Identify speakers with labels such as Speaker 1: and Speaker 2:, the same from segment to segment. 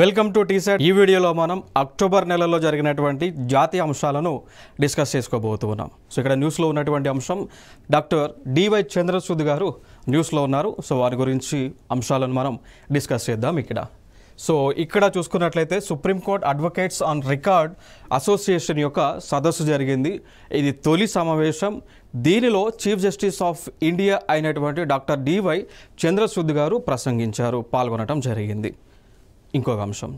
Speaker 1: welcome to టీసెట్ ఈ వీడియోలో మనం అక్టోబర్ నెలలో జరిగినటువంటి జాతీయ అంశాలను డిస్కస్ చేసుకోబోతున్నాం సో ఇక్కడ న్యూస్లో ఉన్నటువంటి అంశం డాక్టర్ డివై చంద్రసూద్ గారు న్యూస్లో ఉన్నారు సో వారి గురించి అంశాలను మనం డిస్కస్ చేద్దాం ఇక్కడ సో ఇక్కడ చూసుకున్నట్లయితే supreme court advocates on record association యొక్క సదస్సు జరిగింది ఇది తొలి సమావేశం దీనిలో చీఫ్ జస్టిస్ ఆఫ్ ఇండియా అయినటువంటి డాక్టర్ డివై చంద్రసూద్ గారు ప్రసంగించారు పాల్గొనడం జరిగింది ఇంకొక అంశం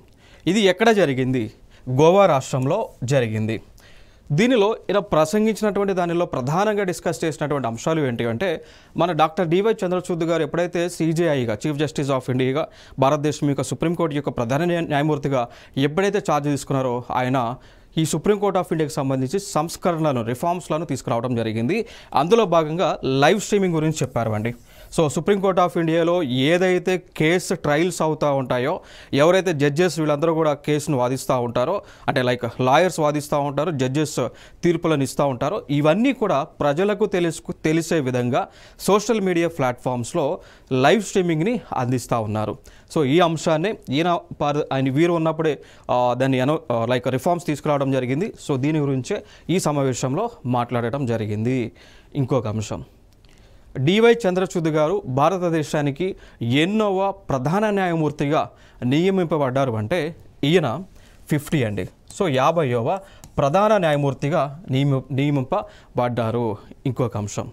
Speaker 1: ఇది ఎక్కడ జరిగింది గోవా రాష్ట్రంలో జరిగింది దీనిలో ఇలా ప్రసంగించినటువంటి దానిలో ప్రధానంగా డిస్కస్ చేసినటువంటి అంశాలు ఏంటి అంటే మన డాక్టర్ డివై చంద్రచూద్ గారు ఎప్పుడైతే సీజేఐగా చీఫ్ జస్టిస్ ఆఫ్ ఇండియాగా భారతదేశం యొక్క సుప్రీంకోర్టు యొక్క ప్రధాన న్యాయమూర్తిగా ఎప్పుడైతే ఛార్జ్ తీసుకున్నారో ఆయన ఈ సుప్రీంకోర్టు ఆఫ్ ఇండియాకి సంబంధించి సంస్కరణలను రిఫార్మ్స్లను తీసుకురావడం జరిగింది అందులో భాగంగా లైవ్ స్ట్రీమింగ్ గురించి చెప్పారు అండి సో సుప్రీంకోర్టు ఆఫ్ ఇండియాలో ఏదైతే కేసు ట్రయల్స్ అవుతూ ఉంటాయో ఎవరైతే జడ్జెస్ వీళ్ళందరూ కూడా కేసును వాదిస్తూ ఉంటారో అంటే లైక్ లాయర్స్ వాదిస్తూ ఉంటారు జడ్జెస్ తీర్పులను ఇస్తూ ఉంటారు ఇవన్నీ కూడా ప్రజలకు తెలుసు తెలిసే విధంగా సోషల్ మీడియా ప్లాట్ఫామ్స్లో లైవ్ స్ట్రీమింగ్ని అందిస్తూ ఉన్నారు సో ఈ అంశాన్ని ఈయన పార్ ఆయన వీరు ఉన్నప్పుడే దాన్ని ఎనో లైక్ రిఫార్మ్స్ తీసుకురావడం జరిగింది సో దీని గురించే ఈ సమావేశంలో మాట్లాడటం జరిగింది ఇంకొక అంశం డివై చంద్రచూద్ గారు భారతదేశానికి ఎన్నోవ ప్రధాన న్యాయమూర్తిగా నియమింపబడ్డారు అంటే ఈయన ఫిఫ్టీ అండి సో యాభైవ ప్రధాన న్యాయమూర్తిగా నియమి నియమింపబడ్డారు ఇంకొక అంశం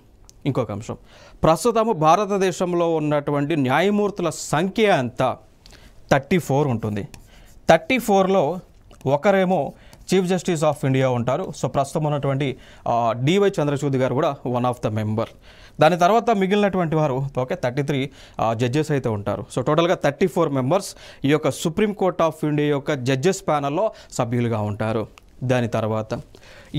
Speaker 1: ఇంకొక అంశం ప్రస్తుతము భారతదేశంలో ఉన్నటువంటి న్యాయమూర్తుల సంఖ్య అంతా థర్టీ ఫోర్ ఉంటుంది థర్టీ ఫోర్లో ఒకరేమో చీఫ్ జస్టిస్ ఆఫ్ ఇండియా ఉంటారు సో ప్రస్తుతం ఉన్నటువంటి డివై చంద్రచూద్ గారు కూడా వన్ ఆఫ్ ద మెంబర్ దాని తర్వాత మిగిలినటువంటి వారు ఓకే థర్టీ త్రీ జడ్జెస్ అయితే ఉంటారు సో టోటల్గా థర్టీ ఫోర్ మెంబర్స్ ఈ యొక్క సుప్రీంకోర్ట్ ఆఫ్ ఇండియా యొక్క జడ్జెస్ ప్యానల్లో సభ్యులుగా ఉంటారు దాని తర్వాత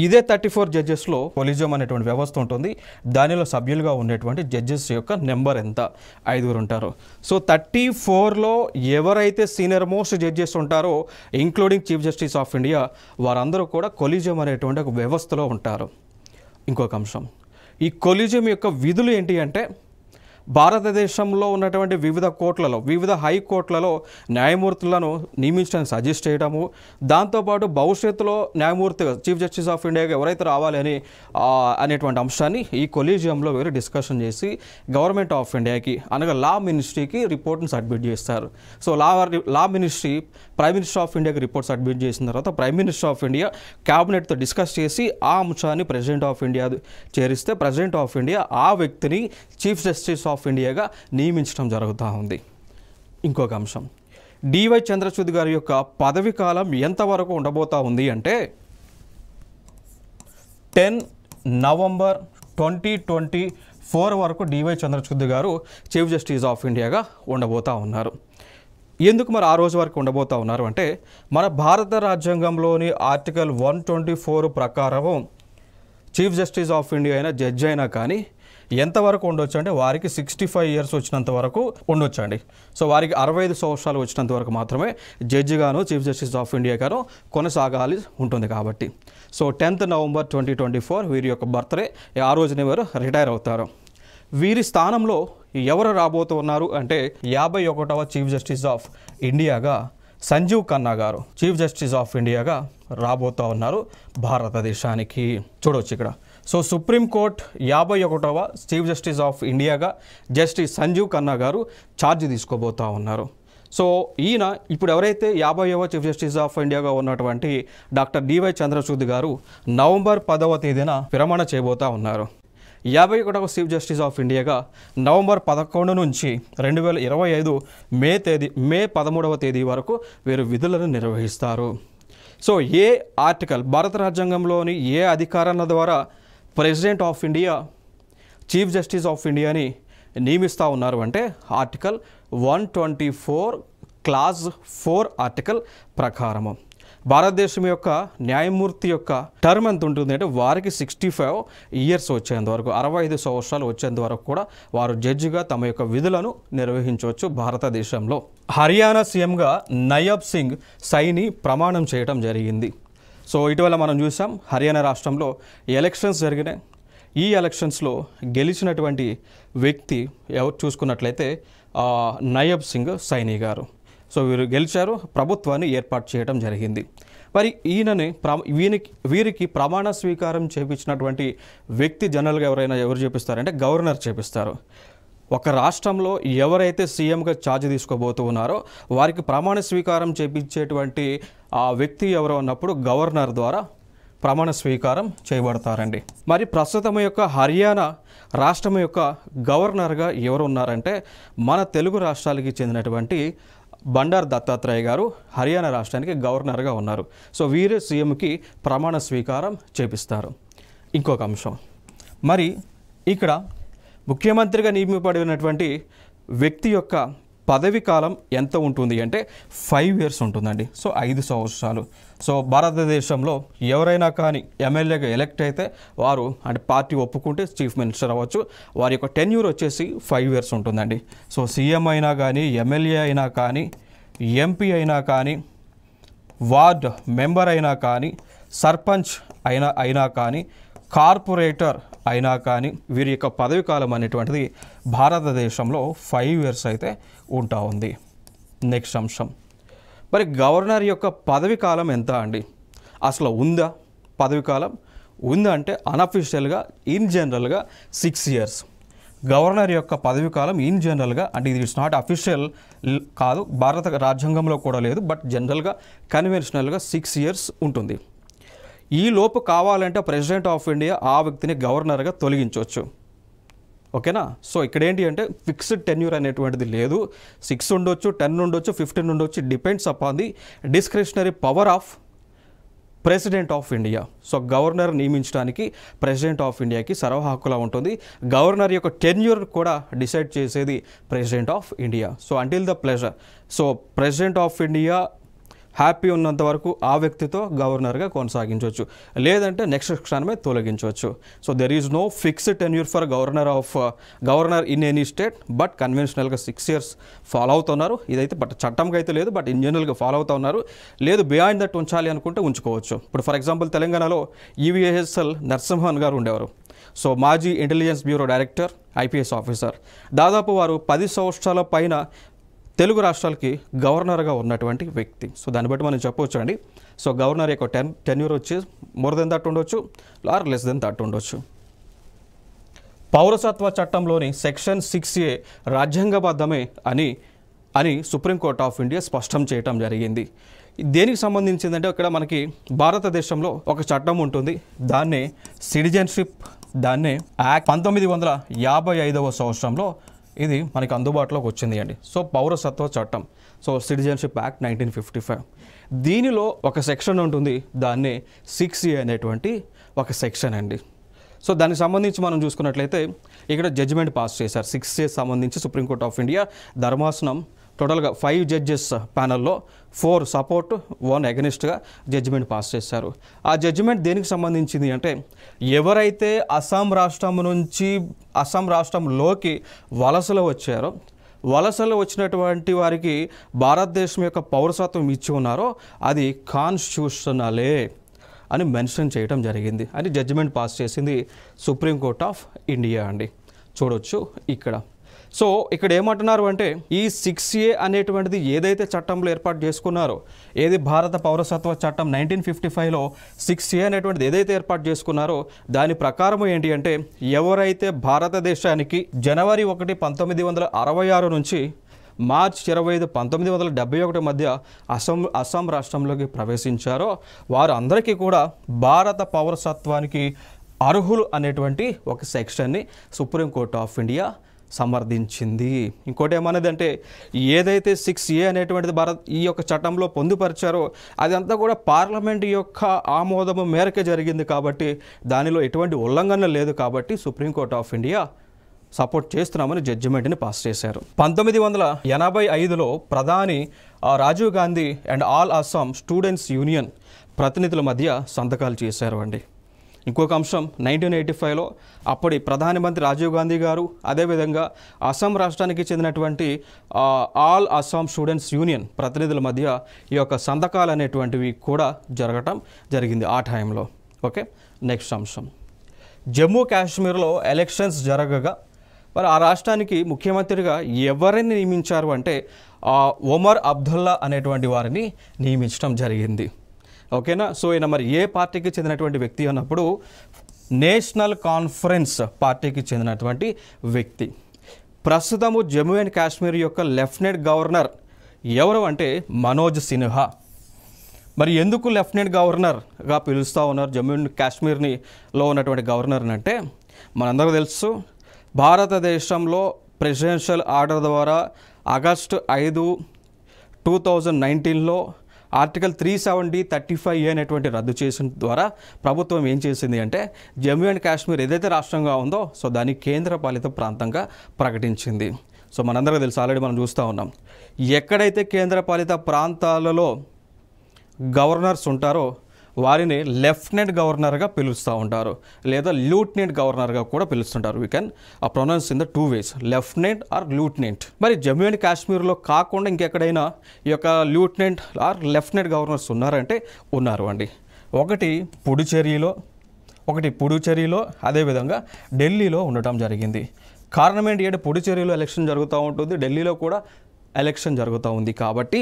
Speaker 1: ఇదే థర్టీ ఫోర్ జడ్జెస్లో కొలిజియం అనేటువంటి వ్యవస్థ ఉంటుంది దానిలో సభ్యులుగా ఉండేటువంటి జడ్జెస్ యొక్క నెంబర్ ఎంత ఐదుగురు ఉంటారు సో థర్టీ ఫోర్లో ఎవరైతే సీనియర్ మోస్ట్ జడ్జెస్ ఉంటారో including chief justice of India వారందరూ కూడా కొలిజియం అనేటువంటి ఒక వ్యవస్థలో ఉంటారు ఇంకొక అంశం ఈ కొలిజియం యొక్క విధులు ఏంటి అంటే భారతదేశంలో ఉన్నటువంటి వివిధ కోర్టులలో వివిధ హైకోర్టులలో న్యాయమూర్తులను నియమించడానికి సజెస్ట్ చేయడము దాంతోపాటు భవిష్యత్తులో న్యాయమూర్తిగా చీఫ్ జస్టిస్ ఆఫ్ ఇండియాగా ఎవరైతే రావాలని అనేటువంటి అంశాన్ని ఈ కొలీజియంలో వీరు డిస్కషన్ చేసి గవర్నమెంట్ ఆఫ్ ఇండియాకి అనగా లా మినిస్ట్రీకి రిపోర్ట్ని సబ్మిట్ చేస్తారు so law law ministry prime minister of ఇండియాకి రిపోర్ట్ సబ్మిట్ చేసిన తర్వాత ప్రైమ్ మినిస్టర్ ఆఫ్ ఇండియా క్యాబినెట్తో డిస్కస్ చేసి ఆ అంశాన్ని ప్రెసిడెంట్ ఆఫ్ ఇండియా చేరిస్తే ప్రెసిడెంట్ ఆఫ్ ఇండియా ఆ వ్యక్తిని చీఫ్ జస్టిస్ ఆఫ్ ఆఫ్ ఇండియాగా నియమించడం జరుగుతూ ఉంది ఇంకొక అంశం డివై చంద్రచూద్ గారి యొక్క పదవి కాలం ఎంతవరకు ఉండబోతా ఉంది అంటే ten November twenty twenty four వరకు డివై చంద్రచూద్ గారు చీఫ్ జస్టిస్ ఆఫ్ ఇండియాగా ఉండబోతూ ఉన్నారు ఎందుకు మరి ఆ రోజు వరకు ఉండబోతూ ఉన్నారు అంటే మన భారత రాజ్యాంగంలోని ఆర్టికల్ వన్ ట్వంటీ ఫోర్ ప్రకారము చీఫ్ జస్టిస్ ఆఫ్ ఇండియా అయినా జడ్జి అయినా కానీ ఎంతవరకు ఉండొచ్చు అంటే వారికి సిక్స్టీ ఫైవ్ ఇయర్స్ వచ్చినంత వరకు ఉండొచ్చు అండి సో వారికి అరవై ఐదు సంవత్సరాలు వచ్చినంత వరకు మాత్రమే జడ్జిగాను చీఫ్ జస్టిస్ ఆఫ్ ఇండియా గాను కొనసాగాలి ఉంటుంది కాబట్టి so tenth November twenty twenty four వీరి యొక్క బర్త్డే ఆ రోజునే వారు రిటైర్ అవుతారు వీరి స్థానంలో ఎవరు రాబోతున్నారు అంటే యాభై ఒకటవ చీఫ్ జస్టిస్ ఆఫ్ ఇండియాగా సంజీవ్ ఖన్నా గారు చీఫ్ జస్టిస్ ఆఫ్ ఇండియాగా రాబోతూ ఉన్నారు భారతదేశానికి చూడవచ్చు ఇక్కడ సో సుప్రీంకోర్టు యాభై ఒకటవ చీఫ్ జస్టిస్ ఆఫ్ ఇండియాగా జస్టిస్ సంజీవ్ ఖన్నా గారు ఛార్జ్ తీసుకోబోతూ ఉన్నారు సో ఈయన ఇప్పుడు ఎవరైతే యాభైవ చీఫ్ జస్టిస్ ఆఫ్ ఇండియాగా ఉన్నటువంటి డాక్టర్ డివై చంద్రచూద్ గారు నవంబర్ పదవ తేదీన విరమణ చేయబోతూ ఉన్నారు యాభై ఒకటవ చీఫ్ జస్టిస్ ఆఫ్ ఇండియాగా నవంబర్ పదకొండు నుంచి రెండు వేల ఇరవై ఐదు మే తేదీ మే పదమూడవ తేదీ వరకు వీరు విధులను నిర్వహిస్తారు సో ఏ ఆర్టికల్ భారత రాజ్యాంగంలోని ఏ అధికారాల ద్వారా president of India chief justice of ఇండియాని నియమిస్తూ ఉన్నారు అంటే article one twenty four clause four article ప్రకారము భారతదేశం యొక్క న్యాయమూర్తి యొక్క టర్మ్ ఎంత ఉంటుంది అంటే వారికి సిక్స్టీ ఫైవ్ ఇయర్స్ వచ్చేంత వరకు అరవై ఐదు సంవత్సరాలు వచ్చేంత వరకు కూడా వారు జడ్జిగా తమ యొక్క విధులను నిర్వహించవచ్చు భారతదేశంలో హర్యానా సీఎంగా నయాబ్ సింగ్ సైని ప్రమాణం చేయడం జరిగింది సో ఇటీవల మనం చూసాం హర్యానా రాష్ట్రంలో ఎలక్షన్స్ జరిగినాయి ఈ ఎలక్షన్స్లో గెలిచినటువంటి వ్యక్తి ఎవరు చూసుకున్నట్లయితే నయబ్ సింగ్ సైని గారు సో వీరు గెలిచారు ప్రభుత్వాన్ని ఏర్పాటు చేయడం జరిగింది మరి ఈయనని వీనికి వీరికి ప్రమాణ స్వీకారం చేపించినటువంటి వ్యక్తి జనరల్గా ఎవరైనా ఎవరు చేపిస్తారంటే గవర్నర్ చేపిస్తారు ఒక రాష్ట్రంలో ఎవరైతే సీఎంగా ఛార్జ్ తీసుకోబోతూ ఉన్నారో వారికి ప్రమాణ స్వీకారం చేపించేటువంటి ఆ వ్యక్తి ఎవరు అన్నప్పుడు గవర్నర్ ద్వారా ప్రమాణ స్వీకారం చేయబడతారండి మరి ప్రస్తుతం యొక్క హర్యానా రాష్ట్రం యొక్క గవర్నర్గా ఎవరు ఉన్నారంటే మన తెలుగు రాష్ట్రాలకి చెందినటువంటి బండార్ దత్తాత్రేయ గారు హర్యానా రాష్ట్రానికి గవర్నర్గా ఉన్నారు సో వీరే సీఎంకి ప్రమాణ స్వీకారం చేపిస్తారు ఇంకొక అంశం మరి ఇక్కడ ముఖ్యమంత్రిగా నియమిపడినటువంటి వ్యక్తి యొక్క పదవి కాలం ఎంత ఉంటుంది అంటే ఫైవ్ ఇయర్స్ ఉంటుందండి సో ఐదు సంవత్సరాలు సో భారతదేశంలో ఎవరైనా కానీ ఎమ్మెల్యేగా ఎలెక్ట్ అయితే వారు అంటే పార్టీ ఒప్పుకుంటే చీఫ్ మినిస్టర్ అవ్వచ్చు వారి యొక్క టెన్యూర్ వచ్చేసి ఫైవ్ ఇయర్స్ ఉంటుందండి సో సీఎం అయినా కానీ ఎమ్మెల్యే అయినా కానీ ఎంపీ అయినా కానీ వార్డ్ మెంబర్ అయినా కానీ సర్పంచ్ అయినా అయినా కానీ కార్పొరేటర్ అయినా కానీ వీరి యొక్క పదవి కాలం అనేటువంటిది భారతదేశంలో ఫైవ్ ఇయర్స్ అయితే ఉంటా ఉంది నెక్స్ట్ అంశం మరి గవర్నర్ యొక్క పదవి కాలం ఎంత అండి అసలు ఉందా పదవి కాలం ఉందంటే అన్అఫీషియల్గా ఇన్ జనరల్గా సిక్స్ ఇయర్స్ గవర్నర్ యొక్క పదవి కాలం ఇన్ జనరల్గా అంటే ఇది ఇట్స్ నాట్ అఫీషియల్ కాదు భారత రాజ్యాంగంలో కూడా లేదు బట్ జనరల్గా కన్వెన్షనల్గా సిక్స్ ఇయర్స్ ఉంటుంది ఈ లోపు కావాలంటే ప్రెసిడెంట్ ఆఫ్ ఇండియా ఆ వ్యక్తిని గవర్నర్గా తొలగించవచ్చు ఓకేనా సో ఇక్కడ ఏంటి అంటే ఫిక్స్డ్ టెన్యూర్ అనేటువంటిది లేదు సిక్స్ ఉండొచ్చు టెన్ ఉండొచ్చు ఫిఫ్టీన్ ఉండొచ్చు depends upon the discretionary power of president of India so governor నియమించడానికి ప్రెసిడెంట్ ఆఫ్ ఇండియాకి సర్వ హక్కులా ఉంటుంది గవర్నర్ యొక్క టెన్యూర్ కూడా డిసైడ్ చేసేది president of India so until the pleasure so president of India happy ఉన్నంత వరకు ఆ వ్యక్తితో గవర్నర్గా కొనసాగించవచ్చు లేదంటే నెక్స్ట్ క్షణమే తొలగించవచ్చు so there is no fixed tenure for governor of governor in any state but కన్వెన్షనల్గా సిక్స్ ఇయర్స్ ఫాలో అవుతున్నారు ఇదైతే బట్ చట్టంకి అయితే లేదు బట్ ఇన్ జనరల్గా ఫాలో అవుతా ఉన్నారు లేదు బియాండ్ దట్ ఉంచాలి అనుకుంటే ఉంచుకోవచ్చు ఇప్పుడు ఫర్ ఎగ్జాంపుల్ తెలంగాణలో ఈవీఎస్ఎల్ e నరసింహన్ గారు ఉండేవారు సో మాజీ intelligence bureau director IPS officer దాదాపు వారు పది సంవత్సరాల పైన తెలుగు రాష్ట్రాలకి గవర్నర్గా ఉన్నటువంటి వ్యక్తి సో దాన్ని బట్టి మనం చెప్పవచ్చు అండి సో గవర్నర్ యొక్క టెన్ టెన్యూర్ వచ్చి మోర్ దెన్ దట్ ఉండొచ్చు ఆర్ లెస్ దెన్ దట్ ఉండొచ్చు పౌరసత్వ చట్టంలోని సెక్షన్ సిక్స్ ఏ రాజ్యాంగబద్ధమే అని అని సుప్రీంకోర్టు ఆఫ్ ఇండియా స్పష్టం చేయటం జరిగింది దేనికి సంబంధించిందంటే ఇక్కడ మనకి భారతదేశంలో ఒక చట్టం ఉంటుంది దాన్నే సిటిజన్షిప్ దాన్నే యాక్ట్ పంతొమ్మిది వందల యాభై ఐదవ సంవత్సరంలో ఇది మనకి అందుబాటులోకి వచ్చింది అండి సో పౌరసత్వ చట్టం so citizenship act nineteen fifty five దీనిలో ఒక సెక్షన్ ఉంటుంది దాన్ని సిక్స్ ఏ అనేటువంటి ఒక సెక్షన్ అండి సో దానికి సంబంధించి మనం చూసుకున్నట్లయితే ఇక్కడ జడ్జిమెంట్ పాస్ చేశారు సిక్స్ ఏ సంబంధించి సుప్రీంకోర్ట్ ఆఫ్ ఇండియా ధర్మాసనం టోటల్గా ఫైవ్ జడ్జెస్ ప్యానల్లో ఫోర్ సపోర్ట్ వన్ అగెనిస్ట్గా జడ్జిమెంట్ పాస్ చేశారు ఆ జడ్జిమెంట్ దేనికి సంబంధించింది అంటే ఎవరైతే అస్సాం రాష్ట్రం నుంచి అస్సాం రాష్ట్రంలోకి వలసలు వచ్చారో వలసలు వచ్చినటువంటి వారికి భారతదేశం యొక్క పౌరసత్వం ఇచ్చి ఉన్నారో అది కాన్స్టిట్యూషనలే అని మెన్షన్ చేయడం జరిగింది అని జడ్జిమెంట్ పాస్ చేసింది సుప్రీంకోర్ట్ ఆఫ్ ఇండియా అండి చూడొచ్చు ఇక్కడ సో ఇక్కడ ఏమంటున్నారు అంటే ఈ సిక్స్ ఏ అనేటువంటిది ఏదైతే చట్టంలో ఏర్పాటు చేసుకున్నారో ఏది భారత పౌరసత్వ చట్టం నైన్టీన్ ఫిఫ్టీ ఫైవ్లో సిక్స్ ఏ అనేటువంటిది ఏదైతే ఏర్పాటు చేసుకున్నారో దాని ప్రకారం ఏంటి అంటే ఎవరైతే భారతదేశానికి జనవరి ఒకటి పంతొమ్మిది వందల అరవై ఆరు నుంచి మార్చ్ ఇరవై ఐదు పంతొమ్మిది వందల డెబ్బై ఒకటి మధ్య అసోం అస్సాం రాష్ట్రంలోకి ప్రవేశించారో వారు అందరికీ కూడా భారత పౌరసత్వానికి అర్హులు అనేటువంటి ఒక సెక్షన్ని సుప్రీంకోర్టు ఆఫ్ ఇండియా సమర్థించింది ఇంకోటి ఏమన్నది అంటే ఏదైతే సిక్స్ ఏ అనేటువంటిది భారత్ ఈ యొక్క చట్టంలో పొందుపరిచారో అదంతా కూడా పార్లమెంట్ యొక్క ఆమోదము మేరకే జరిగింది కాబట్టి దానిలో ఎటువంటి ఉల్లంఘన లేదు కాబట్టి సుప్రీంకోర్టు ఆఫ్ ఇండియా సపోర్ట్ చేస్తున్నామని జడ్జిమెంట్ని పాస్ చేశారు పంతొమ్మిది వందల ఎనభై ఐదులో ప్రధాని Rajiv Gandhi and all Assam students union ప్రతినిధుల మధ్య సంతకాలు చేశారు అండి ఇంకొక అంశం నైన్టీన్ ఎయిటీ ఫైవ్లో అప్పటి ప్రధానమంత్రి రాజీవ్ గాంధీ గారు అదేవిధంగా అస్సాం రాష్ట్రానికి చెందినటువంటి ఆల్ అస్సాం స్టూడెంట్స్ యూనియన్ ప్రతినిధుల మధ్య ఈ యొక్క సంతకాలు అనేటువంటివి కూడా జరగటం జరిగింది ఆ టైంలో ఓకే నెక్స్ట్ అంశం జమ్మూ కాశ్మీర్లో ఎలక్షన్స్ జరగగా మరి ఆ రాష్ట్రానికి ముఖ్యమంత్రిగా ఎవరిని నియమించారు అంటే ఒమర్ అబ్దుల్లా అనేటువంటి వారిని నియమించడం జరిగింది ఓకేనా సో ఈయన మరి ఏ పార్టీకి చెందినటువంటి వ్యక్తి అన్నప్పుడు నేషనల్ కాన్ఫరెన్స్ పార్టీకి చెందినటువంటి వ్యక్తి ప్రస్తుతము జమ్మూ అండ్ కాశ్మీర్ యొక్క లెఫ్టినెంట్ గవర్నర్ ఎవరు అంటే మనోజ్ సిన్హా మరి ఎందుకు లెఫ్టినెంట్ గవర్నర్గా పిలుస్తూ ఉన్నారు జమ్మూ అండ్ కాశ్మీర్నిలో ఉన్నటువంటి గవర్నర్ అంటే మనందరూ తెలుసు భారతదేశంలో ప్రెసిడెన్షియల్ ఆర్డర్ ద్వారా ఆగస్టు ఐదు టూ థౌజండ్ నైన్టీన్లో article three seven thirty five A అనేటువంటి రద్దు చేసిన ద్వారా ప్రభుత్వం ఏం చేసింది అంటే జమ్మూ అండ్ కాశ్మీర్ ఏదైతే రాష్ట్రంగా ఉందో సో దాన్ని కేంద్రపాలిత ప్రాంతంగా ప్రకటించింది సో మనందరికీ తెలుసు ఆల్రెడీ మనం చూస్తూ ఉన్నాం ఎక్కడైతే కేంద్రపాలిత ప్రాంతాలలో గవర్నర్స్ ఉంటారో వారిని లెఫ్టినెంట్ గవర్నర్గా పిలుస్తూ ఉంటారు లేదా లూట్నెంట్ గవర్నర్గా కూడా పిలుస్తుంటారు we can pronounce in the two ways lieutenant or lieutenant మరి జమ్మూ అండ్ కాశ్మీర్లో కాకుండా ఇంకెక్కడైనా ఈ యొక్క లూట్నెంట్ ఆర్ లెఫ్టినెంట్ గవర్నర్స్ ఉన్నారంటే ఉన్నారు అండి ఒకటి పుడుచేరిలో ఒకటి పుడుచేరిలో అదేవిధంగా ఢిల్లీలో ఉండటం జరిగింది కారణం ఏంటి అంటే పుడుచేరిలో ఎలక్షన్ జరుగుతూ ఉంటుంది ఢిల్లీలో కూడా ఎలక్షన్ జరుగుతూ ఉంది కాబట్టి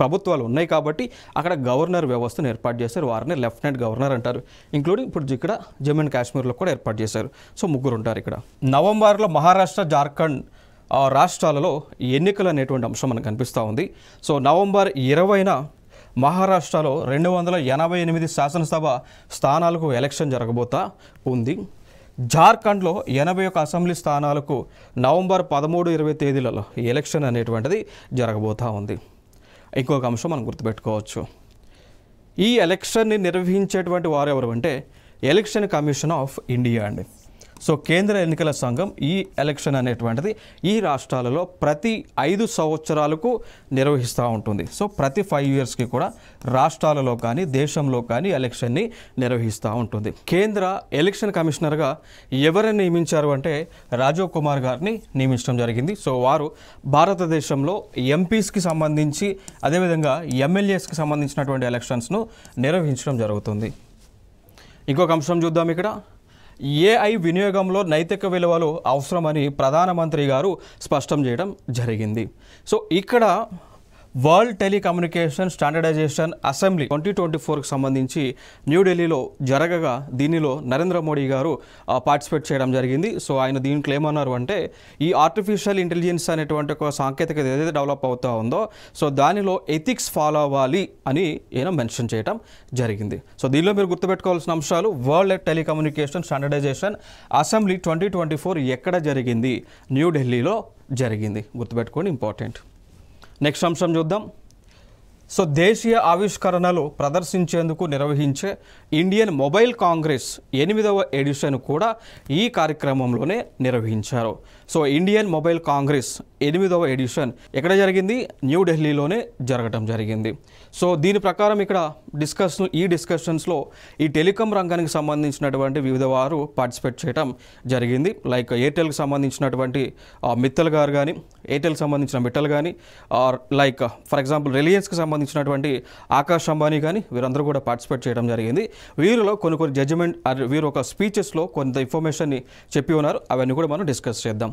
Speaker 1: ప్రభుత్వాలు ఉన్నాయి కాబట్టి అక్కడ గవర్నర్ వ్యవస్థను ఏర్పాటు చేశారు వారిని లెఫ్టినెంట్ గవర్నర్ అంటారు ఇంక్లూడింగ్ ఇప్పుడు ఇక్కడ జమ్మూ అండ్ కాశ్మీర్లో కూడా ఏర్పాటు చేశారు సో ముగ్గురు ఉంటారు ఇక్కడ నవంబర్లో మహారాష్ట్ర జార్ఖండ్ రాష్ట్రాలలో ఎన్నికలు అనేటువంటి అంశం మనకు కనిపిస్తూ ఉంది సో నవంబర్ ఇరవైన మహారాష్ట్రలో రెండు వందల ఎనభై ఎనిమిది శాసనసభ స్థానాలకు ఎలక్షన్ జరగబోతా ఉంది జార్ఖండ్లో ఎనభై ఒక అసెంబ్లీ స్థానాలకు నవంబర్ పదమూడు ఇరవై తేదీలలో ఎలక్షన్ అనేటువంటిది జరగబోతూ ఉంది ఇంకొక అంశం మనం గుర్తుపెట్టుకోవచ్చు ఈ ఎలక్షన్ని నిర్వహించేటువంటి వారు ఎవరు అంటే ఎలక్షన్ కమిషన్ ఆఫ్ ఇండియా అండి సో కేంద్ర ఎన్నికల సంఘం ఈ ఎలక్షన్ అనేటువంటిది ఈ రాష్ట్రాలలో ప్రతి ఐదు సంవత్సరాలకు నిర్వహిస్తూ ఉంటుంది సో ప్రతి ఫైవ్ ఇయర్స్కి కూడా రాష్ట్రాలలో కానీ దేశంలో కానీ ఎలక్షన్ని నిర్వహిస్తూ ఉంటుంది కేంద్ర ఎలక్షన్ కమిషనర్గా ఎవరిని నియమించారు అంటే రాజీవ్ కుమార్ గారిని నియమించడం జరిగింది సో వారు భారతదేశంలో ఎంపీస్కి సంబంధించి అదేవిధంగా ఎమ్మెల్యేస్కి సంబంధించినటువంటి ఎలక్షన్స్ను నిర్వహించడం జరుగుతుంది ఇంకొక అంశం చూద్దాం ఇక్కడ ఏఐ వినియోగంలో నైతిక విలువలు అవసరమని ప్రధానమంత్రి గారు స్పష్టం చేయడం జరిగింది సో ఇక్కడ world telecommunication standardisation assembly twenty twenty ఫోర్కి సంబంధించి న్యూఢిల్లీలో జరగగా దీనిలో నరేంద్ర మోడీ గారు పార్టిసిపేట్ చేయడం జరిగింది సో ఆయన దీంట్లో ఏమన్నారు అంటే ఈ ఆర్టిఫిషియల్ ఇంటెలిజెన్స్ అనేటువంటి ఒక సాంకేతికత ఏదైతే డెవలప్ అవుతూ ఉందో సో దానిలో ఎథిక్స్ ఫాలో అవ్వాలి అని ఈయన మెన్షన్ చేయడం జరిగింది సో దీనిలో మీరు గుర్తుపెట్టుకోవాల్సిన అంశాలు world telecommunication standardisation assembly twenty twenty four ఎక్కడ జరిగింది న్యూఢిల్లీలో జరిగింది గుర్తుపెట్టుకోండి ఇంపార్టెంట్ నెక్స్ట్ అంశం చూద్దాం సో దేశీయ ఆవిష్కరణలు ప్రదర్శించేందుకు నిర్వహించే ఇండియన్ మొబైల్ కాంగ్రెస్ ఎనిమిదవ ఎడిషన్ కూడా ఈ కార్యక్రమంలోనే నిర్వహించారు సో ఇండియన్ మొబైల్ కాంగ్రెస్ ఎనిమిదవ ఎడిషన్ ఎక్కడ జరిగింది న్యూఢిల్లీలోనే జరగటం జరిగింది సో దీని ప్రకారం ఇక్కడ డిస్కషన్ ఈ డిస్కషన్స్లో ఈ టెలికాం రంగానికి సంబంధించినటువంటి వివిధ వారు పార్టిసిపేట్ చేయడం జరిగింది లైక్ ఎయిర్టెల్కి సంబంధించినటువంటి మిత్తల్ గారు కానీ ఎయిర్టెల్కి సంబంధించిన మిట్టల్ కానీ లైక్ ఫర్ ఎగ్జాంపుల్ రిలయన్స్కి సంబంధించినటువంటి ఆకాష్ అంబానీ కానీ వీరందరూ కూడా పార్టిసిపేట్ చేయడం జరిగింది వీరిలో కొన్ని కొన్ని జడ్జిమెంట్ వీరు ఒక స్పీచెస్లో కొంత ఇన్ఫర్మేషన్ని చెప్పి ఉన్నారు అవన్నీ కూడా మనం డిస్కస్ చేద్దాం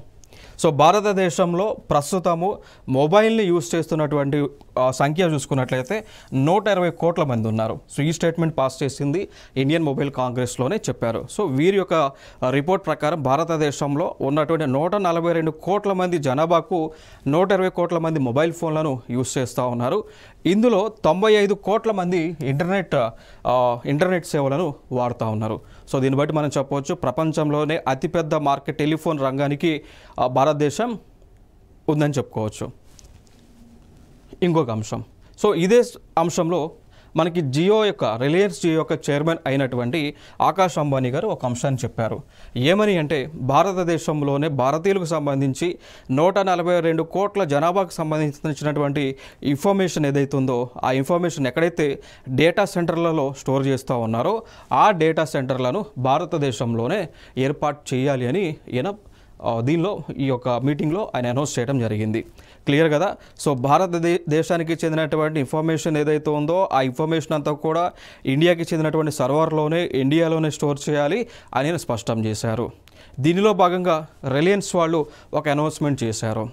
Speaker 1: సో భారతదేశంలో ప్రస్తుతము మొబైల్ని యూజ్ చేస్తున్నటువంటి సంఖ్య చూసుకున్నట్లయితే నూట ఇరవై కోట్ల మంది ఉన్నారు సో ఈ స్టేట్మెంట్ పాస్ చేసింది ఇండియన్ మొబైల్ కాంగ్రెస్లోనే చెప్పారు సో వీరి యొక్క రిపోర్ట్ ప్రకారం భారతదేశంలో ఉన్నటువంటి నూట నలభై రెండు కోట్ల మంది జనాభాకు నూట ఇరవై కోట్ల మంది మొబైల్ ఫోన్లను యూజ్ చేస్తూ ఉన్నారు ఇందులో తొంభై ఐదు కోట్ల మంది ఇంటర్నెట్ ఇంటర్నెట్ సేవలను వాడుతూ ఉన్నారు సో దీన్ని బట్టి మనం చెప్పవచ్చు ప్రపంచంలోనే అతిపెద్ద మార్కెట్ టెలిఫోన్ రంగానికి భారతదేశం ఉందని చెప్పుకోవచ్చు ఇంకొక అంశం సో ఇదే అంశంలో మనకి జియో యొక్క రిలయన్స్ జియో యొక్క చైర్మన్ అయినటువంటి ఆకాష్ అంబానీ గారు ఒక అంశాన్ని చెప్పారు ఏమని అంటే భారతదేశంలోనే భారతీయులకు సంబంధించి నూట నలభై రెండు కోట్ల జనాభాకు సంబంధించినటువంటి ఇన్ఫర్మేషన్ ఏదైతే ఉందో ఆ ఇన్ఫర్మేషన్ ఎక్కడైతే డేటా సెంటర్లలో స్టోర్ చేస్తూ ఉన్నారో ఆ డేటా సెంటర్లను భారతదేశంలోనే ఏర్పాటు చేయాలి అని ఈయన దీనిలో ఈ యొక్క మీటింగ్లో ఆయన అనౌన్స్ చేయడం జరిగింది క్లియర్ కదా సో భారతదేశానికి చెందినటువంటి ఇన్ఫర్మేషన్ ఏదైతే ఉందో ఆ ఇన్ఫర్మేషన్ అంతా కూడా ఇండియాకి చెందినటువంటి సర్వర్లోనే ఇండియాలోనే స్టోర్ చేయాలి అని స్పష్టం చేశారు దీనిలో భాగంగా రిలయన్స్ వాళ్ళు ఒక అనౌన్స్మెంట్ చేశారు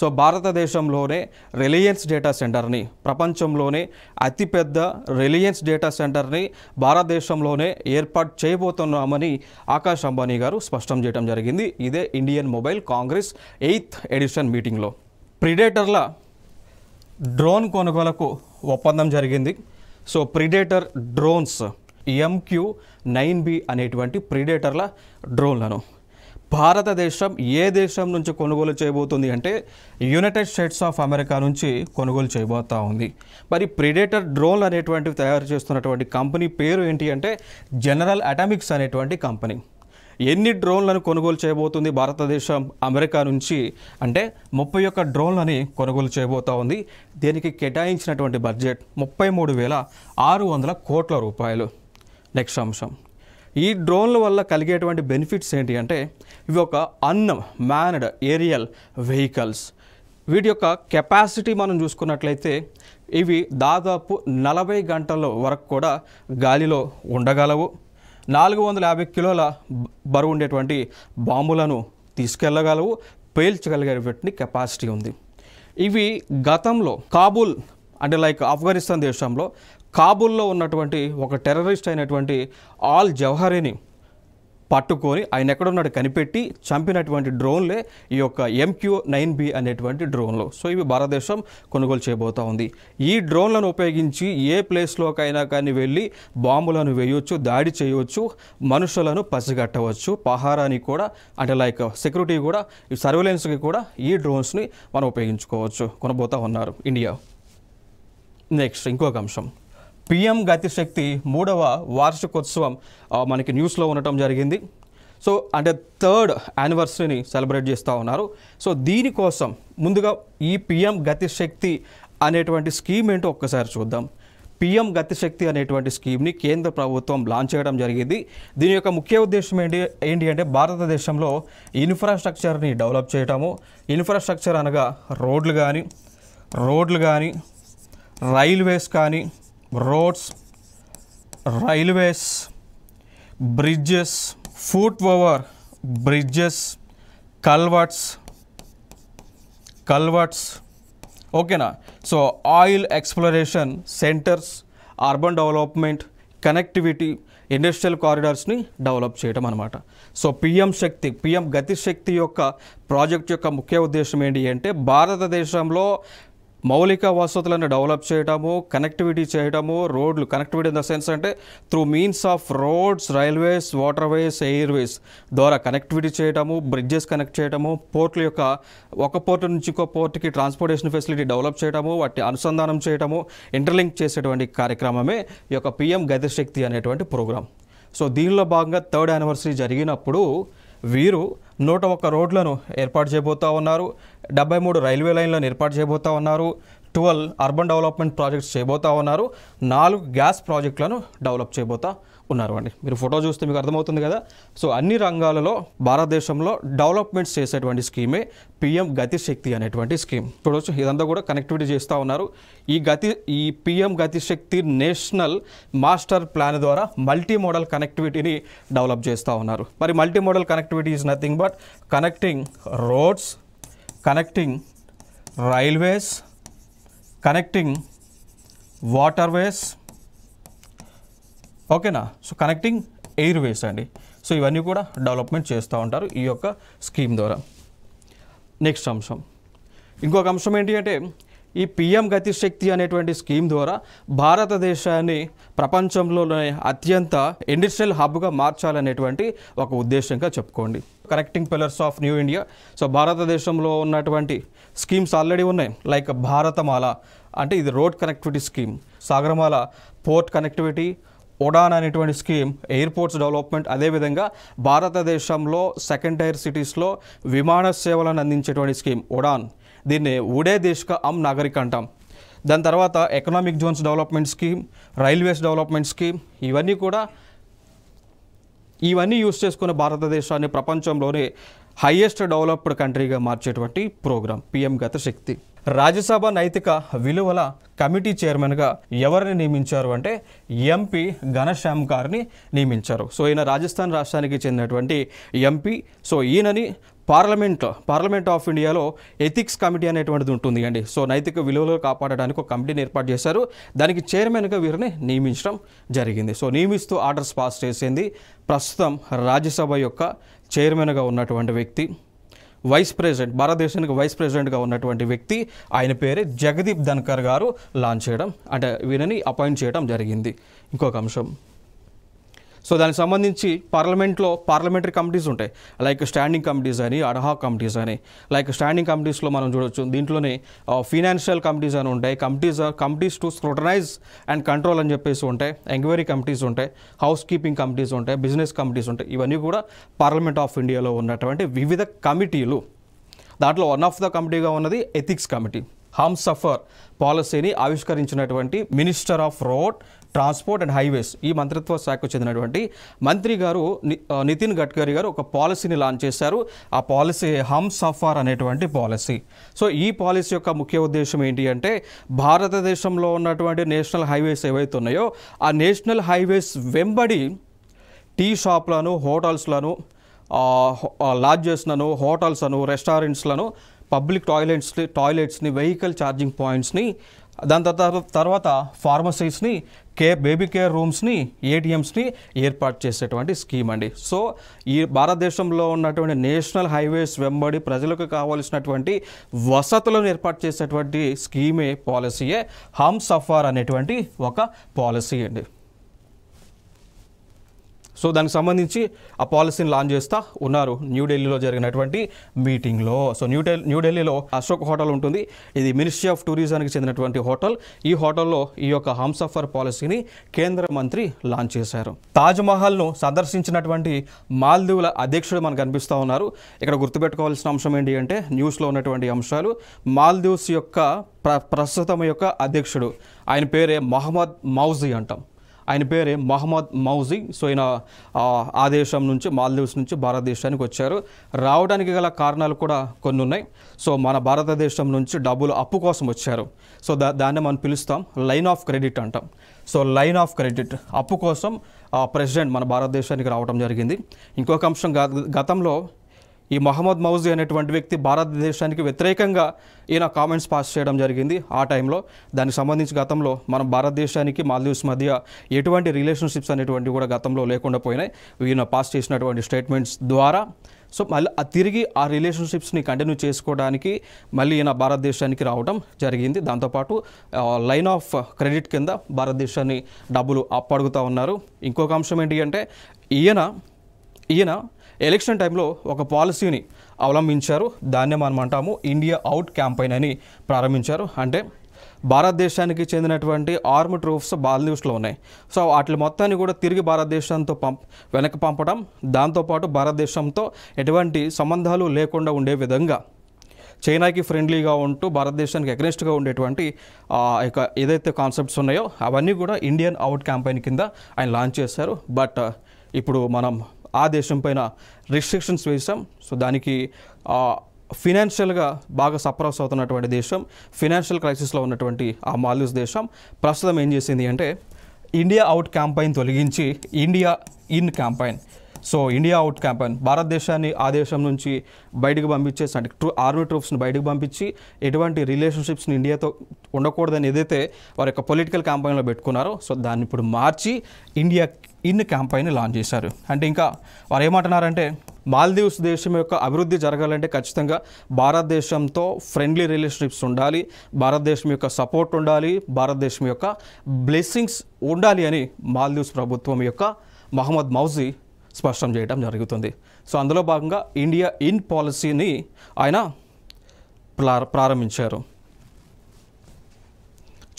Speaker 1: సో భారతదేశంలోనే రిలయన్స్ డేటా సెంటర్ని ప్రపంచంలోనే అతిపెద్ద రిలయన్స్ డేటా సెంటర్ని భారతదేశంలోనే ఏర్పాటు చేయబోతున్నామని ఆకాష్ అంబానీ గారు స్పష్టం చేయడం జరిగింది ఇదే Indian mobile congress eighth edition మీటింగ్లో ప్రిడేటర్ల డ్రోన్ కొనుగోలకు ఒప్పందం జరిగింది so predator drones MQ nine B అనేటువంటి ప్రిడేటర్ల డ్రోన్లను భారతదేశం ఏ దేశం నుంచి కొనుగోలు చేయబోతుంది అంటే యునైటెడ్ స్టేట్స్ ఆఫ్ అమెరికా నుంచి కొనుగోలు చేయబోతూ ఉంది మరి ప్రిడేటర్ డ్రోన్లు అనేటువంటివి తయారు చేస్తున్నటువంటి కంపెనీ పేరు ఏంటి అంటే జనరల్ అటామిక్స్ అనేటువంటి కంపెనీ ఎన్ని డ్రోన్లను కొనుగోలు చేయబోతుంది భారతదేశం అమెరికా నుంచి అంటే ముప్పై ఒక్క డ్రోన్లని కొనుగోలు చేయబోతా ఉంది దీనికి కేటాయించినటువంటి బడ్జెట్ ముప్పై మూడు వేల ఆరు వందల కోట్ల రూపాయలు నెక్స్ట్ అంశం ఈ డ్రోన్ల వల్ల కలిగేటువంటి బెనిఫిట్స్ ఏంటి అంటే ఇవి ఒక అన్ మ్యాన్డ్ ఏరియల్ వెహికల్స్ వీటి యొక్క కెపాసిటీ మనం చూసుకున్నట్లయితే ఇవి దాదాపు నలభై గంటల వరకు కూడా గాలిలో ఉండగలవు నాలుగు వందల యాభై కిలోల బరువు ఉండేటువంటి బాంబులను తీసుకెళ్లగలవు పేల్చగలిగేటువంటి కెపాసిటీ ఉంది ఇవి గతంలో కాబూల్ అంటే లైక్ ఆఫ్ఘనిస్తాన్ దేశంలో కాబూల్లో ఉన్నటువంటి ఒక టెర్రరిస్ట్ అయినటువంటి ఆల్ జవహరీని పట్టుకొని ఆయన ఎక్కడున్నాడు కనిపెట్టి చంపినటువంటి డ్రోన్లే ఈ యొక్క ఎంక్యూ నైన్ బి అనేటువంటి డ్రోన్లు సో ఇవి భారతదేశం కొనుగోలు చేయబోతూ ఉంది ఈ డ్రోన్లను ఉపయోగించి ఏ ప్లేస్లోకైనా కానీ వెళ్ళి బాంబులను వేయవచ్చు దాడి చేయవచ్చు మనుషులను పసిగట్టవచ్చు పహారానికి కూడా అంటే లైక్ సెక్యూరిటీ కూడా సర్వేలెన్స్కి కూడా ఈ డ్రోన్స్ని మనం ఉపయోగించుకోవచ్చు కొనబోతూ ఉన్నారు ఇండియా నెక్స్ట్ ఇంకొక అంశం పిఎం గతిశక్తి మూడవ వార్షికోత్సవం మనకి న్యూస్లో ఉండటం జరిగింది సో అంటే థర్డ్ యానివర్సరీని సెలబ్రేట్ చేస్తూ ఉన్నారు సో దీనికోసం ముందుగా ఈ పిఎం గతిశక్తి అనేటువంటి స్కీమ్ ఏంటో ఒక్కసారి చూద్దాం పిఎం గతిశక్తి అనేటువంటి స్కీమ్ని కేంద్ర ప్రభుత్వం లాంచ్ చేయడం జరిగింది దీని యొక్క ముఖ్య ఉద్దేశం ఏంటి ఏంటి అంటే భారతదేశంలో ఇన్ఫ్రాస్ట్రక్చర్ని డెవలప్ చేయటము ఇన్ఫ్రాస్ట్రక్చర్ అనగా రోడ్లు కానీ రోడ్లు కానీ రైల్వేస్ కానీ roads railways bridges foot over bridges culverts culverts ఓకేనా so oil exploration centres urban development connectivity industrial కారిడార్స్ని డెవలప్ చేయడం అనమాట so PM Shakti PM Gatishakti యొక్క ప్రాజెక్ట్ యొక్క ముఖ్య ఉద్దేశం ఏంటి అంటే భారతదేశంలో మౌలిక వసతులను డెవలప్ చేయడము కనెక్టివిటీ చేయడము రోడ్లు కనెక్టివిటీ ఇన్ ద సెన్స్ అంటే through means of roads railways waterways airways ద్వారా కనెక్టివిటీ చేయడము బ్రిడ్జెస్ కనెక్ట్ చేయడము పోర్ట్ల యొక్క ఒక పోర్ట్ నుంచి ఇంకో పోర్ట్కి ట్రాన్స్పోర్టేషన్ ఫెసిలిటీ డెవలప్ చేయడము వాటి అనుసంధానం చేయడము ఇంటర్లింక్ చేసేటువంటి కార్యక్రమమే ఈ యొక్క పిఎం గతిశక్తి అనేటువంటి ప్రోగ్రాం సో దీనిలో భాగంగా థర్డ్ యానివర్సరీ జరిగినప్పుడు వీరు నూట ఒక్క రోడ్లను ఏర్పాటు చేయబోతూ ఉన్నారు డెబ్బై మూడు రైల్వే లైన్లను ఏర్పాటు చేయబోతూ ఉన్నారు ట్వెల్వ్ అర్బన్ డెవలప్మెంట్ ప్రాజెక్ట్స్ చేయబోతూ ఉన్నారు నాలుగు గ్యాస్ ప్రాజెక్టులను డెవలప్ చేయబోతా ఉన్నారు అండి మీరు ఫోటో చూస్తే మీకు అర్థమవుతుంది కదా సో అన్ని రంగాలలో భారతదేశంలో డెవలప్మెంట్స్ చేసేటువంటి స్కీమే పిఎం గతిశక్తి అనేటువంటి స్కీమ్ చూడవచ్చు ఇదంతా కూడా కనెక్టివిటీ చేస్తూ ఉన్నారు ఈ గతి ఈ PM Gatishakti national master plan ద్వారా మల్టీ మోడల్ కనెక్టివిటీని డెవలప్ చేస్తూ ఉన్నారు మరి multi modal connectivity is nothing but connecting roads connecting railways connecting waterways ఓకేనా సో కనెక్టింగ్ ఎయిర్ వేస్ అండి సో ఇవన్నీ కూడా డెవలప్మెంట్ చేస్తూ ఉంటారు ఈ యొక్క స్కీమ్ ద్వారా నెక్స్ట్ అంశం ఇంకొక అంశం ఏంటి అంటే ఈ పిఎం గతిశక్తి అనేటువంటి స్కీమ్ ద్వారా భారతదేశాన్ని ప్రపంచంలోనే అత్యంత ఇండస్ట్రియల్ హబ్గా మార్చాలనేటువంటి ఒక ఉద్దేశంగా చెప్పుకోండి connecting pillars of new India so భారతదేశంలో ఉన్నటువంటి స్కీమ్స్ ఆల్రెడీ ఉన్నాయి లైక్ భారతమాల అంటే ఇది road connectivity scheme Sagarmala port connectivity Udan అనేటువంటి స్కీమ్ ఎయిర్పోర్ట్స్ డెవలప్మెంట్ అదేవిధంగా భారతదేశంలో సెకండ్ టైర్ సిటీస్లో విమాన సేవలను అందించేటువంటి స్కీమ్ ఒడాన్ దీన్ని ఉడే దేశ్క అమ్ నాగరిక్ అంటాం దాని తర్వాత economic zones development scheme railways development scheme ఇవన్నీ కూడా ఇవన్నీ యూస్ చేసుకున్న భారతదేశాన్ని ప్రపంచంలోనే హయ్యెస్ట్ డెవలప్డ్ కంట్రీగా మార్చేటువంటి ప్రోగ్రాం పిఎం గత శక్తి రాజ్యసభ నైతిక విలువల కమిటీ చైర్మన్గా ఎవరిని నియమించారు అంటే ఎంపీ ఘనశ్యామ్ గారిని నియమించారు సో ఈయన రాజస్థాన్ రాష్ట్రానికి చెందినటువంటి ఎంపీ సో ఈయనని పార్లమెంట్ పార్లమెంట్ ఆఫ్ ఇండియాలో ఎథిక్స్ కమిటీ అనేటువంటిది ఉంటుంది అండి సో నైతిక విలువలు కాపాడడానికి ఒక కమిటీని ఏర్పాటు చేశారు దానికి చైర్మన్గా వీరిని నియమించడం జరిగింది సో నియమిస్తూ ఆర్డర్స్ పాస్ చేసింది ప్రస్తుతం రాజ్యసభ యొక్క చైర్మన్గా ఉన్నటువంటి వ్యక్తి వైస్ ప్రెసిడెంట్ భారతదేశానికి వైస్ ప్రెసిడెంట్గా ఉన్నటువంటి వ్యక్తి ఆయన పేరే జగదీప్ ధన్కర్ గారు లాంచ్ చేయడం అంటే వీరిని అపాయింట్ చేయడం జరిగింది ఇంకొక అంశం సో దానికి సంబంధించి పార్లమెంట్లో పార్లమెంటరీ కమిటీస్ ఉంటాయి లైక్ స్టాండింగ్ కమిటీస్ అని అడహా కమిటీస్ అని లైక్ స్టాండింగ్ కమిటీస్లో మనం చూడొచ్చు దీంట్లోనే ఫినాన్షియల్ కమిటీస్ అని ఉంటాయి committees committees to scrutinise and control అని చెప్పేసి ఉంటాయి ఎంక్వైరీ కమిటీస్ ఉంటాయి హౌస్ కీపింగ్ కమిటీస్ ఉంటాయి బిజినెస్ కమిటీస్ ఉంటాయి ఇవన్నీ కూడా పార్లమెంట్ ఆఫ్ ఇండియాలో ఉన్నటువంటి వివిధ కమిటీలు దాంట్లో వన్ ఆఫ్ ద కమిటీగా ఉన్నది ఎథిక్స్ కమిటీ హమ్ సఫర్ పాలసీని ఆవిష్కరించినటువంటి minister of road transport and highways ఈ మంత్రిత్వ శాఖకు చెందినటువంటి మంత్రి గారు నితిన్ గడ్కరీ గారు ఒక పాలసీని లాంచ్ చేశారు ఆ పాలసీ హమ్ సఫార్ అనేటువంటి పాలసీ సో ఈ పాలసీ యొక్క ముఖ్య ఉద్దేశం ఏంటి అంటే భారతదేశంలో ఉన్నటువంటి నేషనల్ హైవేస్ ఏవైతే ఉన్నాయో ఆ నేషనల్ హైవేస్ వెంబడి టీ షాప్లను హోటల్స్లను లాడ్జెస్లను అను రెస్టారెంట్స్లను పబ్లిక్ టాయిలెట్స్ టాయిలెట్స్ని వెహికల్ ఛార్జింగ్ పాయింట్స్ని దాని తర్వాత ఫార్మసీస్ని కేర్ బేబీ కేర్ రూమ్స్ని ఏటీఎంస్ని ఏర్పాటు చేసేటువంటి స్కీమ్ అండి సో ఈ భారతదేశంలో ఉన్నటువంటి నేషనల్ హైవేస్ వెంబడి ప్రజలకు కావాల్సినటువంటి వసతులను ఏర్పాటు చేసేటువంటి స్కీమే పాలసీయే హమ్ సఫార్ అనేటువంటి ఒక పాలసీ అండి సో దానికి సంబంధించి ఆ పాలసీని లాంచ్ చేస్తా ఉన్నారు న్యూఢిల్లీలో జరిగినటువంటి మీటింగ్లో సో న్యూ న్యూఢిల్లీలో అశోక్ హోటల్ ఉంటుంది ఇది మినిస్ట్రీ ఆఫ్ టూరిజానికి చెందినటువంటి హోటల్ ఈ హోటల్లో ఈ యొక్క హంసఫర్ పాలసీని కేంద్ర మంత్రి లాంచ్ చేశారు తాజ్మహల్ను సందర్శించినటువంటి మాల్దీవుల అధ్యక్షుడు మనకు కనిపిస్తూ ఉన్నారు ఇక్కడ గుర్తుపెట్టుకోవాల్సిన అంశం ఏంటి అంటే న్యూస్లో ఉన్నటువంటి అంశాలు మాల్దీవ్స్ యొక్క ప్ర ప్రస్తుతం యొక్క అధ్యక్షుడు ఆయన పేరే మహమ్మద్ మౌజీ అంటాం ఆయన పేరే మహమ్మద్ మౌజీ సో ఈయన ఆ దేశం నుంచి మాల్దీవ్స్ నుంచి భారతదేశానికి వచ్చారు రావడానికి గల కారణాలు కూడా కొన్ని ఉన్నాయి సో మన భారతదేశం నుంచి డబ్బులు అప్పు కోసం వచ్చారు సో దా దాన్ని మనం పిలుస్తాం లైన్ ఆఫ్ క్రెడిట్ అంటాం సో లైన్ ఆఫ్ క్రెడిట్ అప్పు కోసం ప్రెసిడెంట్ మన భారతదేశానికి రావడం జరిగింది ఇంకొక అంశం గతంలో ఈ మహమ్మద్ మౌజీ అనేటువంటి వ్యక్తి భారతదేశానికి వ్యతిరేకంగా ఈయన కామెంట్స్ పాస్ చేయడం జరిగింది ఆ టైంలో దానికి సంబంధించి గతంలో మనం భారతదేశానికి మాల్దీవ్స్ మధ్య ఎటువంటి రిలేషన్షిప్స్ అనేటువంటివి కూడా గతంలో లేకుండా పోయినాయి ఈయన పాస్ చేసినటువంటి స్టేట్మెంట్స్ ద్వారా సో మళ్ళీ తిరిగి ఆ రిలేషన్షిప్స్ని కంటిన్యూ చేసుకోవడానికి మళ్ళీ ఈయన భారతదేశానికి రావడం జరిగింది దాంతోపాటు లైన్ ఆఫ్ క్రెడిట్ కింద భారతదేశాన్ని డబ్బులు అప్పడుగుతూ ఉన్నారు ఇంకొక అంశం ఏంటి అంటే ఈయన ఈయన ఎలక్షన్ టైంలో ఒక పాలసీని అవలంబించారు దాన్నే మనం అంటాము ఇండియా అవుట్ క్యాంపెయిన్ అని ప్రారంభించారు అంటే భారతదేశానికి చెందినటువంటి ఆర్మ్ ట్రూప్స్ బాలీవుడ్స్లో ఉన్నాయి సో వాటి మొత్తాన్ని కూడా తిరిగి భారతదేశంతో పంప్ వెనక్కి పంపడం దాంతోపాటు భారతదేశంతో ఎటువంటి సంబంధాలు లేకుండా ఉండే విధంగా చైనాకి ఫ్రెండ్లీగా ఉంటూ భారతదేశానికి అగ్నిస్ట్గా ఉండేటువంటి యొక్క ఏదైతే కాన్సెప్ట్స్ ఉన్నాయో అవన్నీ కూడా ఇండియన్ అవుట్ క్యాంపెయిన్ కింద ఆయన లాంచ్ చేశారు బట్ ఇప్పుడు మనం ఆ దేశం పైన రిస్ట్రిక్షన్స్ వేసాం సో దానికి ఫినాన్షియల్గా బాగా సప్రాస్ అవుతున్నటువంటి దేశం ఫినాన్షియల్ క్రైసిస్లో ఉన్నటువంటి ఆ మాల్దీవ్స్ దేశం ప్రస్తుతం ఏం చేసింది అంటే ఇండియా అవుట్ క్యాంపైన్ తొలగించి India in campaign so India out campaign భారతదేశాన్ని ఆ దేశం నుంచి బయటకు పంపించేసి అంటే ట్రూ ఆర్మీ ట్రూప్స్ని బయటకు పంపించి ఎటువంటి రిలేషన్షిప్స్ని ఇండియాతో ఉండకూడదని ఏదైతే వారి యొక్క పొలిటికల్ క్యాంపెయిన్లో పెట్టుకున్నారో సో దాన్ని ఇప్పుడు మార్చి ఇండియా ఇన్ క్యాంపైన్ లాంచ్ చేశారు అంటే ఇంకా వారు ఏమంటున్నారంటే మాల్దీవ్స్ దేశం యొక్క అభివృద్ధి జరగాలంటే ఖచ్చితంగా భారతదేశంతో ఫ్రెండ్లీ రిలేషన్షిప్స్ ఉండాలి భారతదేశం యొక్క సపోర్ట్ ఉండాలి భారతదేశం యొక్క బ్లెస్సింగ్స్ ఉండాలి అని మాల్దీవ్స్ ప్రభుత్వం యొక్క మహమ్మద్ మౌజీ స్పష్టం చేయడం జరుగుతుంది సో అందులో భాగంగా ఇండియా ఇన్ పాలసీని ఆయన ప్రారంభించారు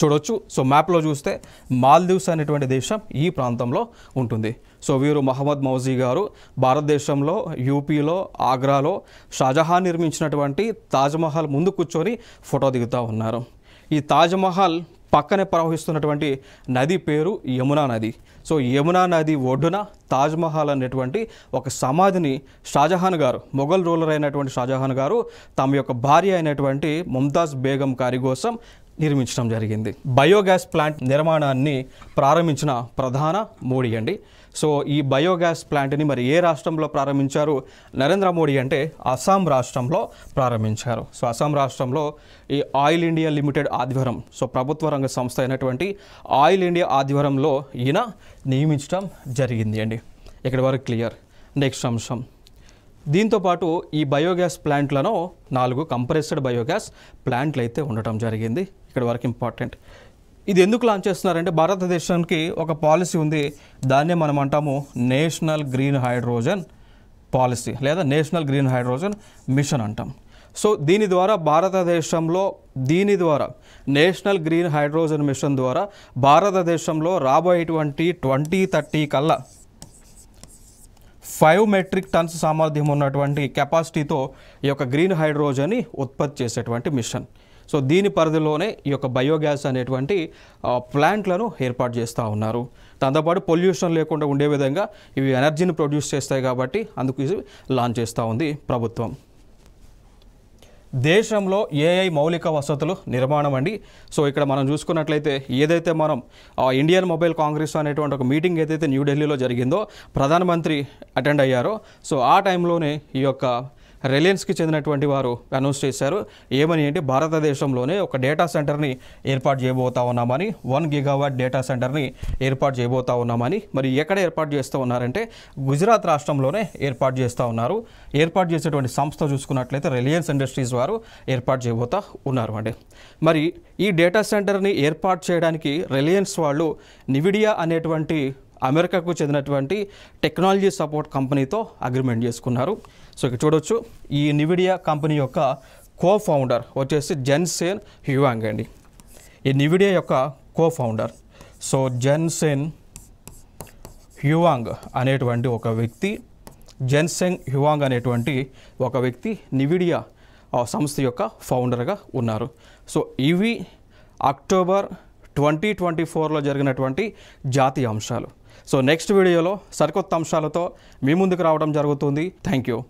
Speaker 1: చూడొచ్చు సో మ్యాప్లో చూస్తే మాల్దీవ్స్ అనేటువంటి దేశం ఈ ప్రాంతంలో ఉంటుంది సో వీరు మహమ్మద్ మౌజీ గారు భారతదేశంలో యూపీలో ఆగ్రాలో షాజహాన్ నిర్మించినటువంటి తాజ్మహల్ ముందు కూర్చొని ఫోటో దిగుతూ ఉన్నారు ఈ తాజ్మహల్ పక్కనే ప్రవహిస్తున్నటువంటి నది పేరు యమునా నది సో యమునా నది ఒడ్డున తాజ్మహల్ అనేటువంటి ఒక సమాధిని షాజహాన్ గారు మొఘల్ రూలర్ అయినటువంటి షాజహాన్ గారు తమ యొక్క భార్య అయినటువంటి ముంతాజ్ బేగం కారి కోసం నిర్మించడం జరిగింది బయోగ్యాస్ ప్లాంట్ నిర్మాణాన్ని ప్రారంభించిన ప్రధాన మోడీ అండి సో ఈ బయోగ్యాస్ ప్లాంట్ని మరి ఏ రాష్ట్రంలో ప్రారంభించారు నరేంద్ర మోడీ అంటే అస్సాం రాష్ట్రంలో ప్రారంభించారు సో అస్సాం రాష్ట్రంలో ఈ ఆయిల్ ఇండియా లిమిటెడ్ ఆధ్వర్యం సో ప్రభుత్వ రంగ సంస్థ అయినటువంటి ఆయిల్ ఇండియా ఆధ్వర్యంలో ఈయన నియమించడం జరిగింది అండి ఇక్కడి వరకు క్లియర్ నెక్స్ట్ అంశం దీంతోపాటు ఈ బయోగ్యాస్ ప్లాంట్లను నాలుగు కంప్రెస్డ్ బయోగ్యాస్ ప్లాంట్లు అయితే ఉండటం జరిగింది ఇక్కడ వరకు ఇంపార్టెంట్ ఇది ఎందుకు లాంచ్ చేస్తున్నారంటే భారతదేశానికి ఒక పాలసీ ఉంది దాన్నే మనం అంటాము నేషనల్ గ్రీన్ హైడ్రోజన్ పాలసీ లేదా నేషనల్ గ్రీన్ హైడ్రోజన్ మిషన్ అంటాం సో దీని ద్వారా భారతదేశంలో దీని ద్వారా నేషనల్ గ్రీన్ హైడ్రోజన్ మిషన్ ద్వారా భారతదేశంలో రాబోయేటువంటి ట్వంటీ థర్టీ కల్లా ఫైవ్ మెట్రిక్ టన్స్ సామర్థ్యం ఉన్నటువంటి కెపాసిటీతో ఈ యొక్క గ్రీన్ హైడ్రోజన్ని ఉత్పత్తి చేసేటువంటి మిషన్ సో దీని పరిధిలోనే ఈ యొక్క బయోగ్యాస్ అనేటువంటి ప్లాంట్లను ఏర్పాటు చేస్తూ ఉన్నారు దాంతోపాటు పొల్యూషన్ లేకుండా ఉండే విధంగా ఇవి ఎనర్జీని ప్రొడ్యూస్ చేస్తాయి కాబట్టి అందుకు లాంచ్ చేస్తూ ఉంది ప్రభుత్వం దేశంలో ఏఐ మౌలిక వసతులు నిర్మాణం అండి సో ఇక్కడ మనం చూసుకున్నట్లయితే ఏదైతే మనం ఇండియన్ మొబైల్ కాంగ్రెస్ అనేటువంటి ఒక మీటింగ్ ఏదైతే న్యూఢిల్లీలో జరిగిందో ప్రధానమంత్రి అటెండ్ అయ్యారో సో ఆ టైంలోనే ఈ యొక్క రిలయన్స్కి చెందినటువంటి వారు అనౌన్స్ చేశారు ఏమని అంటే భారతదేశంలోనే ఒక డేటా సెంటర్ని ఏర్పాటు చేయబోతా ఉన్నామని వన్ గిగావాట్ డేటా సెంటర్ని ఏర్పాటు చేయబోతా ఉన్నామని మరి ఎక్కడ ఏర్పాటు చేస్తూ ఉన్నారంటే గుజరాత్ రాష్ట్రంలోనే ఏర్పాటు చేస్తూ ఉన్నారు ఏర్పాటు చేసేటువంటి సంస్థ చూసుకున్నట్లయితే రిలయన్స్ ఇండస్ట్రీస్ వారు ఏర్పాటు చేయబోతా ఉన్నారు అండి మరి ఈ డేటా సెంటర్ని ఏర్పాటు చేయడానికి రిలయన్స్ వాళ్ళు నివిడియా అనేటువంటి అమెరికాకు చెందినటువంటి టెక్నాలజీ సపోర్ట్ కంపెనీతో అగ్రిమెంట్ చేసుకున్నారు సో ఇక్కడ చూడవచ్చు ఈ నివిడియా కంపెనీ యొక్క కో ఫౌండర్ వచ్చేసి జెన్సేన్ హ్యూవాంగ్ అండి ఈ నివిడియా యొక్క కో ఫౌండర్ సో జెన్సేన్ హ్యూవాంగ్ అనేటువంటి ఒక వ్యక్తి జెన్సెంగ్ హ్యువాంగ్ అనేటువంటి ఒక వ్యక్తి నివిడియా సంస్థ యొక్క ఫౌండర్గా ఉన్నారు సో ఇవి అక్టోబర్ ట్వంటీ ట్వంటీ ఫోర్లో జరిగినటువంటి జాతీయ అంశాలు సో నెక్స్ట్ వీడియోలో సరికొత్త అంశాలతో మీ ముందుకు రావడం జరుగుతుంది థ్యాంక్ యూ